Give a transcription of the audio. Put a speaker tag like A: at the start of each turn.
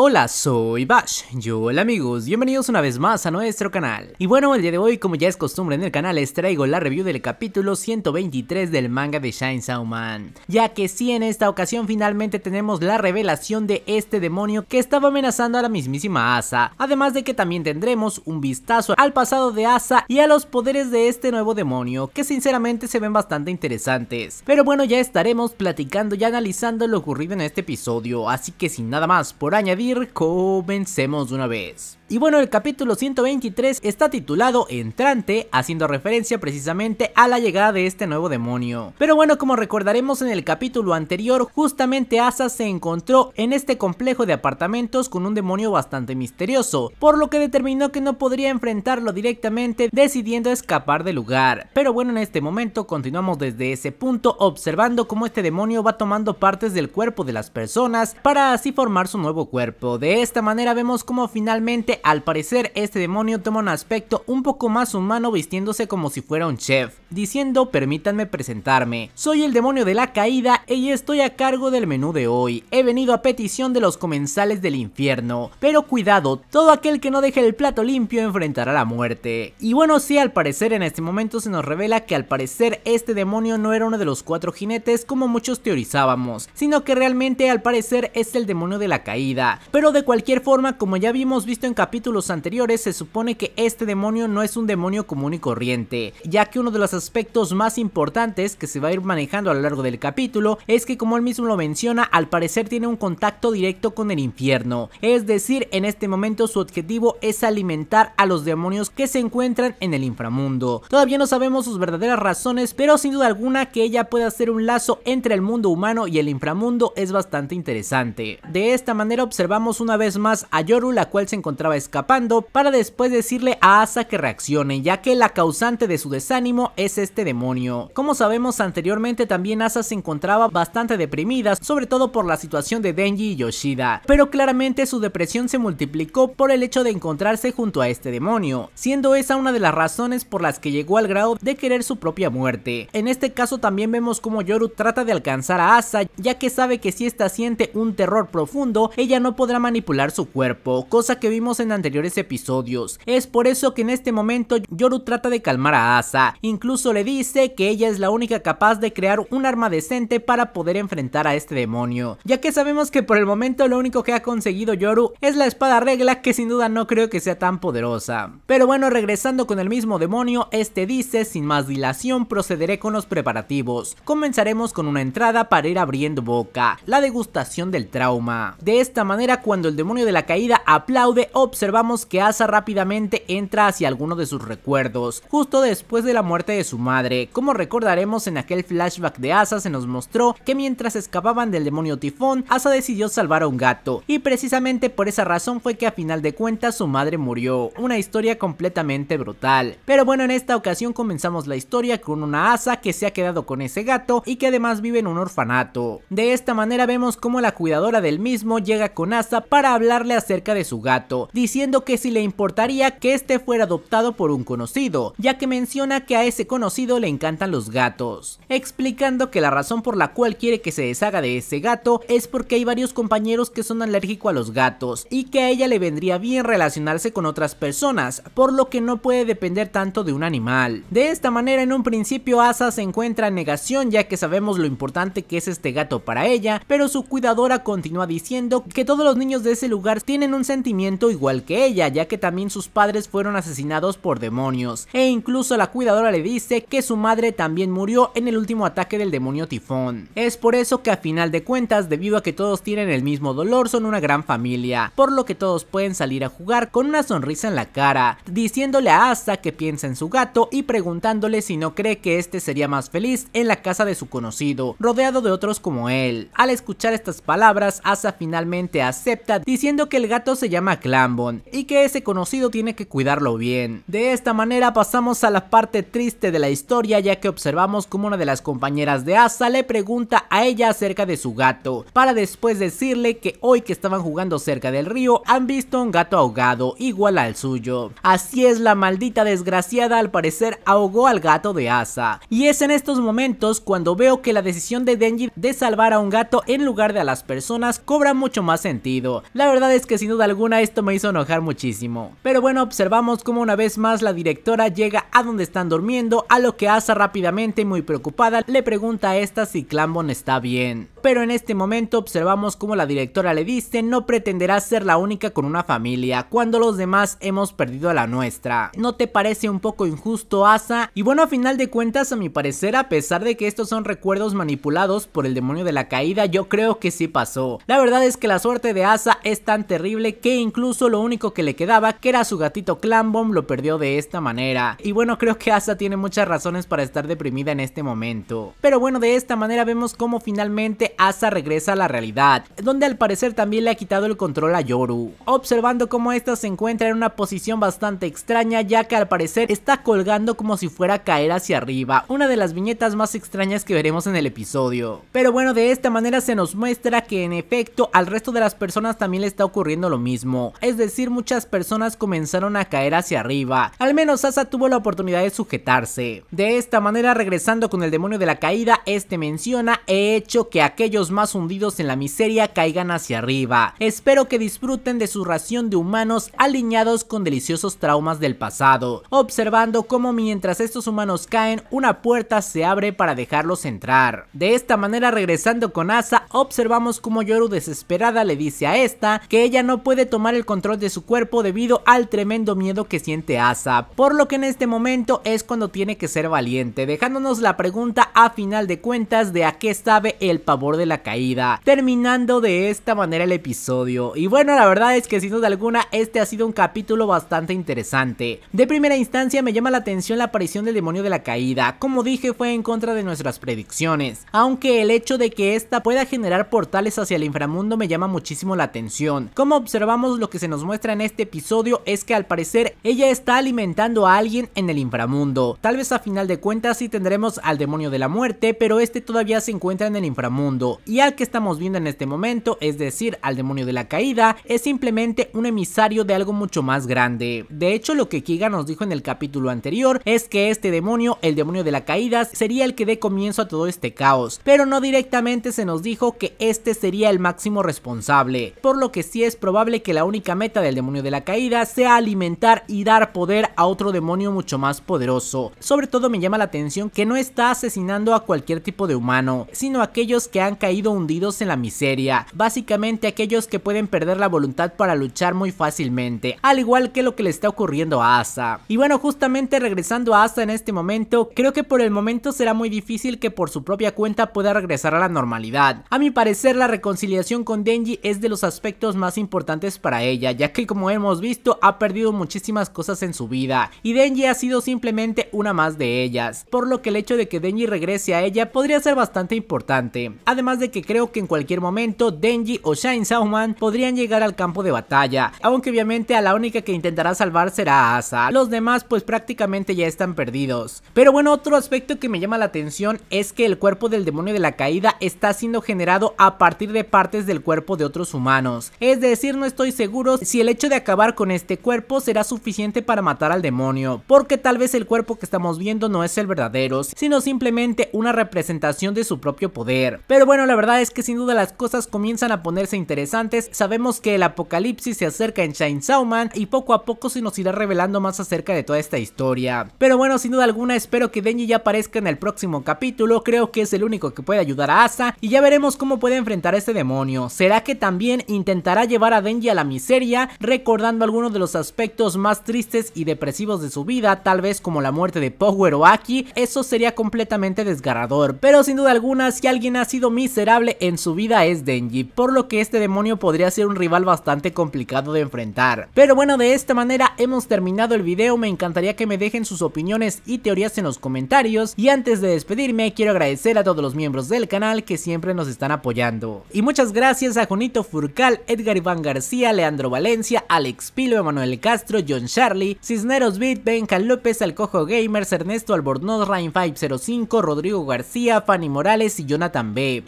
A: Hola, soy Bash. Yo, hola amigos, bienvenidos una vez más a nuestro canal. Y bueno, el día de hoy, como ya es costumbre en el canal, les traigo la review del capítulo 123 del manga de Shine Man. Ya que sí, en esta ocasión finalmente tenemos la revelación de este demonio que estaba amenazando a la mismísima Asa. Además de que también tendremos un vistazo al pasado de Asa y a los poderes de este nuevo demonio, que sinceramente se ven bastante interesantes. Pero bueno, ya estaremos platicando y analizando lo ocurrido en este episodio, así que sin nada más por añadir, comencemos de una vez. Y bueno, el capítulo 123 está titulado Entrante, haciendo referencia precisamente a la llegada de este nuevo demonio. Pero bueno, como recordaremos en el capítulo anterior, justamente Asa se encontró en este complejo de apartamentos con un demonio bastante misterioso, por lo que determinó que no podría enfrentarlo directamente decidiendo escapar del lugar. Pero bueno, en este momento continuamos desde ese punto observando cómo este demonio va tomando partes del cuerpo de las personas para así formar su nuevo cuerpo. De esta manera vemos como finalmente al parecer este demonio toma un aspecto un poco más humano vistiéndose como si fuera un chef, diciendo permítanme presentarme, soy el demonio de la caída y estoy a cargo del menú de hoy, he venido a petición de los comensales del infierno, pero cuidado, todo aquel que no deje el plato limpio enfrentará la muerte. Y bueno sí al parecer en este momento se nos revela que al parecer este demonio no era uno de los cuatro jinetes como muchos teorizábamos, sino que realmente al parecer es el demonio de la caída, pero de cualquier forma, como ya habíamos visto en capítulos anteriores, se supone que este demonio no es un demonio común y corriente, ya que uno de los aspectos más importantes que se va a ir manejando a lo largo del capítulo es que como él mismo lo menciona, al parecer tiene un contacto directo con el infierno, es decir, en este momento su objetivo es alimentar a los demonios que se encuentran en el inframundo. Todavía no sabemos sus verdaderas razones, pero sin duda alguna que ella pueda hacer un lazo entre el mundo humano y el inframundo es bastante interesante. De esta manera observamos una vez más a Yoru la cual se encontraba escapando para después decirle a Asa que reaccione ya que la causante de su desánimo es este demonio. Como sabemos anteriormente también Asa se encontraba bastante deprimida sobre todo por la situación de Denji y Yoshida pero claramente su depresión se multiplicó por el hecho de encontrarse junto a este demonio siendo esa una de las razones por las que llegó al grado de querer su propia muerte. En este caso también vemos como Yoru trata de alcanzar a Asa ya que sabe que si esta siente un terror profundo ella no puede manipular su cuerpo, cosa que vimos en anteriores episodios. Es por eso que en este momento Yoru trata de calmar a Asa, incluso le dice que ella es la única capaz de crear un arma decente para poder enfrentar a este demonio, ya que sabemos que por el momento lo único que ha conseguido Yoru es la espada regla que sin duda no creo que sea tan poderosa. Pero bueno, regresando con el mismo demonio, este dice, sin más dilación procederé con los preparativos. Comenzaremos con una entrada para ir abriendo boca, la degustación del trauma. De esta manera cuando el demonio de la caída aplaude, observamos que Asa rápidamente entra hacia alguno de sus recuerdos, justo después de la muerte de su madre. Como recordaremos en aquel flashback de Asa se nos mostró que mientras escapaban del demonio Tifón, Asa decidió salvar a un gato, y precisamente por esa razón fue que a final de cuentas su madre murió, una historia completamente brutal. Pero bueno, en esta ocasión comenzamos la historia con una Asa que se ha quedado con ese gato y que además vive en un orfanato. De esta manera vemos cómo la cuidadora del mismo llega con Asa para hablarle acerca de su gato, diciendo que si le importaría que este fuera adoptado por un conocido, ya que menciona que a ese conocido le encantan los gatos, explicando que la razón por la cual quiere que se deshaga de ese gato es porque hay varios compañeros que son alérgicos a los gatos y que a ella le vendría bien relacionarse con otras personas, por lo que no puede depender tanto de un animal. De esta manera en un principio Asa se encuentra en negación ya que sabemos lo importante que es este gato para ella, pero su cuidadora continúa diciendo que todo los niños de ese lugar tienen un sentimiento igual que ella, ya que también sus padres fueron asesinados por demonios. E incluso la cuidadora le dice que su madre también murió en el último ataque del demonio tifón. Es por eso que a final de cuentas, debido a que todos tienen el mismo dolor, son una gran familia, por lo que todos pueden salir a jugar con una sonrisa en la cara, diciéndole a Asa que piensa en su gato y preguntándole si no cree que este sería más feliz en la casa de su conocido, rodeado de otros como él. Al escuchar estas palabras, Asa finalmente hace acepta diciendo que el gato se llama Clambon y que ese conocido tiene que cuidarlo bien. De esta manera pasamos a la parte triste de la historia ya que observamos como una de las compañeras de Asa le pregunta a ella acerca de su gato, para después decirle que hoy que estaban jugando cerca del río han visto un gato ahogado igual al suyo. Así es la maldita desgraciada al parecer ahogó al gato de Asa. Y es en estos momentos cuando veo que la decisión de Denji de salvar a un gato en lugar de a las personas cobra mucho más sentido la verdad es que sin duda alguna esto me hizo enojar muchísimo. Pero bueno, observamos como una vez más la directora llega a donde están durmiendo, a lo que Asa rápidamente muy preocupada le pregunta a esta si Clambon está bien pero en este momento observamos como la directora le dice no pretenderás ser la única con una familia cuando los demás hemos perdido a la nuestra. ¿No te parece un poco injusto Asa? Y bueno a final de cuentas a mi parecer a pesar de que estos son recuerdos manipulados por el demonio de la caída yo creo que sí pasó. La verdad es que la suerte de Asa es tan terrible que incluso lo único que le quedaba que era su gatito Clambomb lo perdió de esta manera. Y bueno creo que Asa tiene muchas razones para estar deprimida en este momento. Pero bueno de esta manera vemos cómo finalmente Asa regresa a la realidad, donde al parecer también le ha quitado el control a Yoru, observando cómo esta se encuentra en una posición bastante extraña ya que al parecer está colgando como si fuera a caer hacia arriba, una de las viñetas más extrañas que veremos en el episodio. Pero bueno, de esta manera se nos muestra que en efecto al resto de las personas también le está ocurriendo lo mismo, es decir, muchas personas comenzaron a caer hacia arriba, al menos Asa tuvo la oportunidad de sujetarse. De esta manera regresando con el demonio de la caída, este menciona he hecho que acá aquellos más hundidos en la miseria caigan hacia arriba. Espero que disfruten de su ración de humanos alineados con deliciosos traumas del pasado, observando cómo mientras estos humanos caen, una puerta se abre para dejarlos entrar. De esta manera regresando con Asa, observamos cómo Yoru desesperada le dice a esta que ella no puede tomar el control de su cuerpo debido al tremendo miedo que siente Asa, por lo que en este momento es cuando tiene que ser valiente, dejándonos la pregunta a final de cuentas de a qué sabe el pavor de la caída, terminando de esta manera el episodio. Y bueno, la verdad es que sin duda alguna este ha sido un capítulo bastante interesante. De primera instancia me llama la atención la aparición del demonio de la caída, como dije fue en contra de nuestras predicciones, aunque el hecho de que esta pueda generar portales hacia el inframundo me llama muchísimo la atención. Como observamos lo que se nos muestra en este episodio es que al parecer ella está alimentando a alguien en el inframundo. Tal vez a final de cuentas sí tendremos al demonio de la muerte, pero este todavía se encuentra en el inframundo y al que estamos viendo en este momento, es decir, al demonio de la caída, es simplemente un emisario de algo mucho más grande. De hecho, lo que Kiga nos dijo en el capítulo anterior es que este demonio, el demonio de la caída, sería el que dé comienzo a todo este caos, pero no directamente se nos dijo que este sería el máximo responsable, por lo que sí es probable que la única meta del demonio de la caída sea alimentar y dar poder a otro demonio mucho más poderoso. Sobre todo me llama la atención que no está asesinando a cualquier tipo de humano, sino a aquellos que han han caído hundidos en la miseria, básicamente aquellos que pueden perder la voluntad para luchar muy fácilmente, al igual que lo que le está ocurriendo a Asa. Y bueno, justamente regresando a Asa en este momento, creo que por el momento será muy difícil que por su propia cuenta pueda regresar a la normalidad. A mi parecer la reconciliación con Denji es de los aspectos más importantes para ella, ya que como hemos visto ha perdido muchísimas cosas en su vida y Denji ha sido simplemente una más de ellas, por lo que el hecho de que Denji regrese a ella podría ser bastante importante. Además, además de que creo que en cualquier momento Denji o Shine Sauman podrían llegar al campo de batalla, aunque obviamente a la única que intentará salvar será Asa, los demás pues prácticamente ya están perdidos. Pero bueno, otro aspecto que me llama la atención es que el cuerpo del demonio de la caída está siendo generado a partir de partes del cuerpo de otros humanos, es decir, no estoy seguro si el hecho de acabar con este cuerpo será suficiente para matar al demonio, porque tal vez el cuerpo que estamos viendo no es el verdadero, sino simplemente una representación de su propio poder. Pero bueno, la verdad es que sin duda las cosas comienzan a ponerse interesantes. Sabemos que el apocalipsis se acerca en sauman y poco a poco se nos irá revelando más acerca de toda esta historia. Pero bueno, sin duda alguna espero que Denji ya aparezca en el próximo capítulo. Creo que es el único que puede ayudar a Asa y ya veremos cómo puede enfrentar a este demonio. ¿Será que también intentará llevar a Denji a la miseria, recordando algunos de los aspectos más tristes y depresivos de su vida, tal vez como la muerte de Power o Aki? Eso sería completamente desgarrador. Pero sin duda alguna, si alguien ha sido miserable en su vida es Denji, por lo que este demonio podría ser un rival bastante complicado de enfrentar. Pero bueno, de esta manera hemos terminado el video, me encantaría que me dejen sus opiniones y teorías en los comentarios y antes de despedirme quiero agradecer a todos los miembros del canal que siempre nos están apoyando. Y muchas gracias a Junito Furcal, Edgar Iván García, Leandro Valencia, Alex Pilo, Emanuel Castro, John Charlie, Cisneros Beat, Benja López, Alcojo Gamers, Ernesto Albornoz, Rain505, Rodrigo García, Fanny Morales y Jonathan B.